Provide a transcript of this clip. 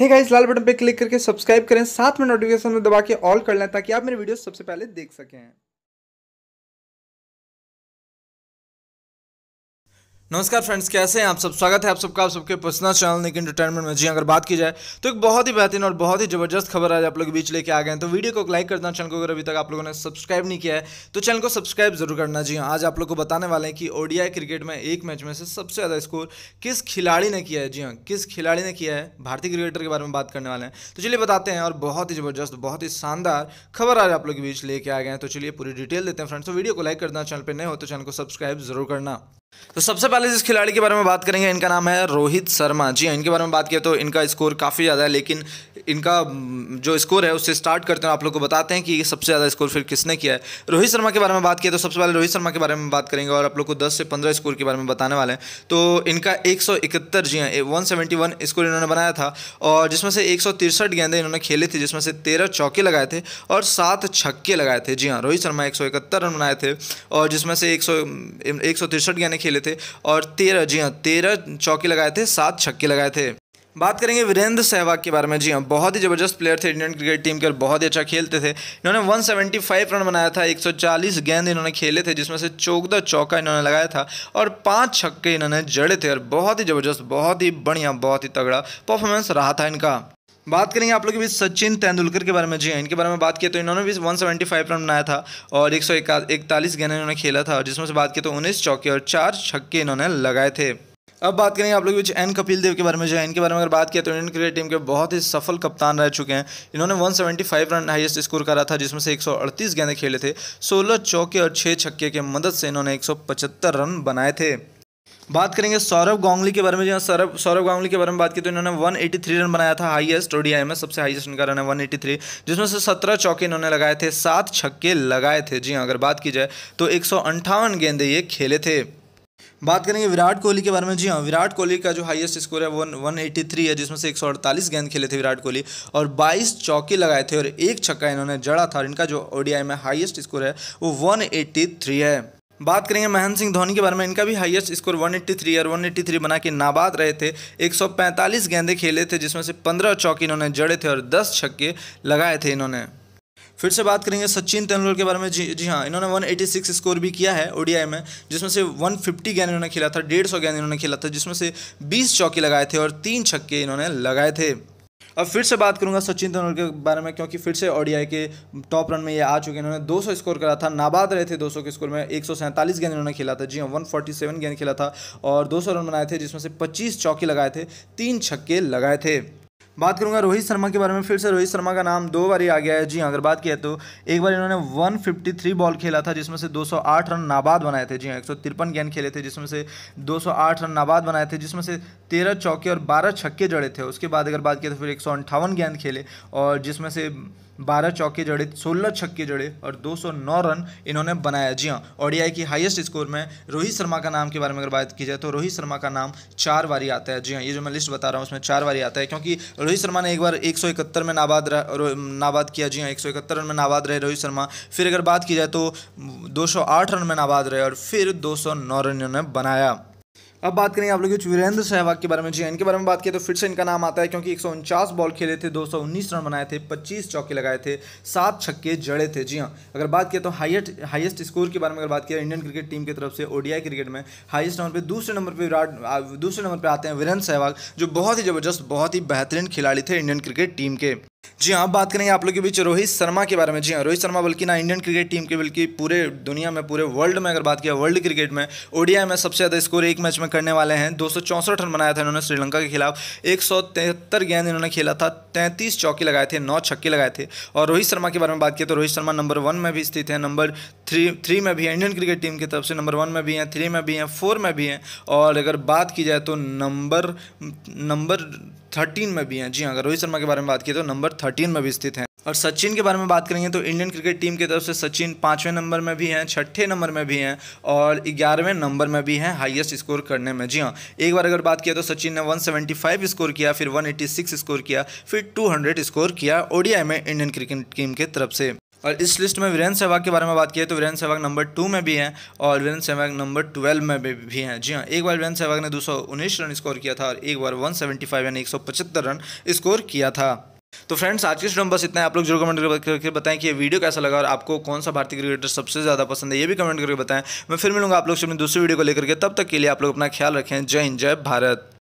hey guys लाल button पे click करके सब्सक्राइब करें साथ में नोटिफिकेशन में दबा के ऑल कर लें ताकि आप मेरे वीडियो सबसे पहले देख सकें नमस्कार फ्रेंड्स कैसे हैं आप सब स्वागत है आप सबका आप सबके पर्सनल चैनल निक इंटरटेनमेंट में जी हाँ, अगर बात की जाए तो एक बहुत ही बेहतरीन और बहुत ही जबरदस्त खबर आज आप लोग के बीच लेके आ गए हैं तो वीडियो को लाइक करना चैनल को अगर अभी तक आप लोगों ने सब्सक्राइब नहीं किया है तो चैनल को सब्सक्राइब जरूर करना जी हाँ आज आप लोग को बताने वाले हैं कि ओडीआई क्रिकेट में एक मैच में से सबसे ज़्यादा स्कोर किस खिलाड़ी ने किया है जी हाँ किस खिलाड़ी ने किया है भारतीय क्रिकेटर के बारे में बात करने वाले हैं तो चलिए बताते हैं और बहुत ही जबरदस्त बहुत ही शानदार खबर आज आप लोग के बीच लेके आ गए हैं तो चलिए पूरी डिटेल देते हैं फ्रेंड्स तो वीडियो को लाइक करना चैनल पर नहीं हो तो चैनल को सब्सक्राइब जरूर करना तो सबसे पहले जिस खिलाड़ी के बारे में बात करेंगे इनका नाम है रोहित शर्मा जी हाँ, इनके बारे में बात किया तो इनका स्कोर काफ़ी ज़्यादा है लेकिन इनका जो स्कोर है उससे स्टार्ट करते हैं आप लोग को बताते हैं कि सबसे ज़्यादा स्कोर फिर किसने किया है रोहित शर्मा के बारे में बात किया तो सबसे पहले रोहित शर्मा के बारे में बात करेंगे और आप लोग को दस से पंद्रह स्कोर के बारे में बताने वाले हैं तो इनका एक सौ इकहत्तर जी हैं वन सेवेंटी वन स्कोर इन्होंने बनाया था और जिसमें से एक सौ तिरसठ गेंदे इन्होंने खेले थे जिसमें से तेरह चौके लगाए थे और सात छक्के लगाए थे जी हाँ रोहित शर्मा एक सौ इकहत्तर रन बनाए थे और जिसमें से एक सौ एक सौ तिरसठ गेंदे खेले थे और तेरह जी हाँ तेरह चौके लगाए थे सात छक्के लगाए थे बात करेंगे वीरेंद्र सहवाग के बारे में जी हाँ बहुत ही ज़बरदस्त प्लेयर थे इंडियन क्रिकेट टीम के और बहुत ही अच्छा खेलते थे इन्होंने 175 रन बनाया था 140 गेंद इन्होंने खेले थे जिसमें से चौकदा चौका इन्होंने लगाया था और पाँच छक्के इन्होंने जड़े थे और बहुत ही ज़बरदस्त बहुत ही बढ़िया बहुत ही तगड़ा परफॉर्मेंस रहा था इनका बात करेंगे आप लोग के बीच सचिन तेंदुलकर के बारे में जी हाँ, इनके बारे में बात की तो इन्होंने भी 175 रन बनाया था और एक सौ इकतालीस गेंद इन्होंने खेला था जिसमें से बात की तो उन्नीस चौके और चार छक्के इन्होंने लगाए थे अब बात करेंगे आप लोग बीच एन कपिल देव के बारे में जो है इनके बारे में अगर बात किया तो इंडियन क्रिकेट टीम के बहुत ही सफल कप्तान रह चुके हैं इन्होंने 175 रन हाईएस्ट स्कोर करा था जिसमें से 138 गेंदें खेले थे 16 चौके और 6 छक्के के मदद से इन्होंने 175 रन बनाए थे बात करेंगे सौरभ गांगली के बारे में जहाँ सौरभ सौरभ गांगली के बारे में बात की तो इन्होंने 183 रन बनाया था हाईएस्ट ओडीआई में सबसे हाईएस्ट इनका रन है 183 जिसमें से 17 चौके इन्होंने लगाए थे सात छक्के लगाए थे जी हाँ अगर बात की जाए तो एक गेंदे ये खेले थे बात करेंगे विराट कोहली के बारे में जी हाँ विराट कोहली का जो हाईएस्ट स्कोर है वो वन थ्री है जिसमें से एक सौ अड़तालीस गेंद खेले थे विराट कोहली और बाईस चौके लगाए थे और एक छक्का इन्होंने जड़ा था और इनका जो ओडीआई में हाईएस्ट स्कोर है वो वन एट्टी थ्री है बात करेंगे महेंद्र सिंह धोनी के बारे में इनका भी हाईएस्ट स्कोर 183 और 183 बना के नाबाद रहे थे 145 गेंदे खेले थे जिसमें से 15 चौके इन्होंने जड़े थे और 10 छक्के लगाए थे इन्होंने फिर से बात करेंगे सचिन तेंदुलकर के बारे में जी जी हाँ इन्होंने 186 स्कोर भी किया है ओडीआई में जिसमें से 150 गेंद इन्होंने खेला था डेढ़ सौ गेंद इन्होंने खेला था जिसमें से 20 चौके लगाए थे और तीन छक्के इन्होंने लगाए थे अब फिर से बात करूंगा सचिन तेंदुलकर के बारे में क्योंकि फिर से ओडीआई के टॉप रन में ये आ चुके हैं इन्होंने 200 स्कोर करा था नाबाद रहे थे 200 के स्कोर में एक गेंद इन्होंने खेला था जी हाँ 147 गेंद खेला था और 200 रन बनाए थे जिसमें से 25 चौके लगाए थे तीन छक्के लगाए थे बात करूंगा रोहित शर्मा के बारे में फिर से रोहित शर्मा का नाम दो बार आ गया है जी हाँ अगर बात किया तो एक बार इन्होंने 153 बॉल खेला था जिसमें से 208 रन नाबाद बनाए थे जी हाँ एक गेंद खेले थे जिसमें से 208 रन नाबाद बनाए थे जिसमें से तेरह चौके और बारह छक्के जड़े थे उसके बाद अगर बात किया तो फिर एक गेंद खेले और जिसमें से बारह चौके जड़े सोलह छक्के जड़े और 209 रन इन्होंने बनाया जी हाँ ओडीआई की हाईएस्ट स्कोर में रोहित शर्मा का नाम के बारे में अगर बात की जाए तो रोहित शर्मा का नाम चार बारी आता है जी हाँ ये जो मैं लिस्ट बता रहा हूँ उसमें चार बारी आता है क्योंकि रोहित शर्मा ने एक बार एक में नाबाद नाबाद किया जी हाँ एक रन में नाबाद रहे रोहित शर्मा फिर अगर बात की जाए तो आठ रन में नाबाद रहे और फिर नौ रन इन्होंने बनाया अब बात करें आप लोग वीरेंद्र सहवाग के बारे में जी इनके बारे में बात किया तो फिर से इनका नाम आता है क्योंकि एक बॉल खेले थे 219 रन बनाए थे 25 चौके लगाए थे सात छक्के जड़े थे जी हाँ अगर बात किया तो हाइएस्ट हाइस्ट स्कोर के बारे में अगर बात किया इंडियन क्रिकेट टीम की तरफ से ओडीआई क्रिकेट में हाइस्ट नंबर पर दूसरे नंबर पर विराट दूसरे नंबर पर आते हैं वीरेंद्र सहवाग जो बहुत ही ज़बरदस्त बहुत ही बेहतरीन खिलाड़ी थे इंडियन क्रिकेट टीम के जी हाँ बात करेंगे आप लोग के बीच रोहित शर्मा के बारे में जी हाँ रोहित शर्मा बल्कि ना इंडियन क्रिकेट टीम के बल्कि पूरे दुनिया में पूरे वर्ल्ड में अगर बात किया वर्ल्ड क्रिकेट में ओडीआई में सबसे ज़्यादा स्कोर एक मैच में करने वाले हैं दो रन बनाया था इन्होंने श्रीलंका के खिलाफ एक गेंद इन्होंने खेला था तैंतीस चौके लगाए थे नौ छक्के लगाए थे और रोहित शर्मा के बारे में बात किया तो रोहित शर्मा नंबर वन में भी स्थित है नंबर थ्री थ्री में भी हैं इंडियन क्रिकेट टीम की तरफ से नंबर वन में भी हैं थ्री में भी हैं फोर में भी हैं और अगर बात की जाए तो नंबर नंबर थर्टीन में भी हैं जी हाँ अगर रोहित शर्मा के बारे में बात की तो नंबर थर्टीन में भी स्थित हैं और सचिन के बारे में बात करेंगे तो इंडियन क्रिकेट टीम की तरफ से सचिन पाँचवें नंबर में भी हैं छठे नंबर में भी हैं और ग्यारहवें नंबर में भी हैं हाईएस्ट स्कोर करने में जी हाँ एक बार अगर बात किया तो सचिन ने 175 स्कोर किया फिर 186 स्कोर किया फिर 200 स्कोर किया ओडीआई में इंडियन क्रिकेट टीम के तरफ से और इस लिस्ट में वीरेंद्र सहवाग के बारे में बात की है तो वीरेंद्र सहवाग नंबर टू में भी हैं और वीरेंद्र सहवाग नंबर ट्वेल्व में भी, हैं जी हाँ एक बार वीरेंद्र सहवाग ने दो रन स्कोर किया था और एक बार 175 यानी 175 रन स्कोर किया था तो फ्रेंड्स आज के स्टूडेंट बस इतना है आप लोग जरूर कमेंट करके बताएं कि ये वीडियो कैसा लगा और आपको कौन सा भारतीय क्रिकेटर सबसे ज़्यादा पसंद है ये भी कमेंट करके बताएं मैं फिर मिलूंगा आप लोग से अपनी दूसरी वीडियो को लेकर के तब तक के लिए आप लोग अपना ख्याल रखें जय हिंद जय भारत